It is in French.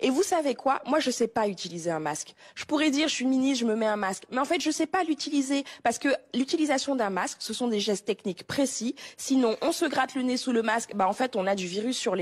Et vous savez quoi Moi, je sais pas utiliser un masque. Je pourrais dire, je suis ministre, je me mets un masque. Mais en fait, je ne sais pas l'utiliser parce que l'utilisation d'un masque, ce sont des gestes techniques précis. Sinon, on se gratte le nez sous le masque. Bah, en fait, on a du virus sur les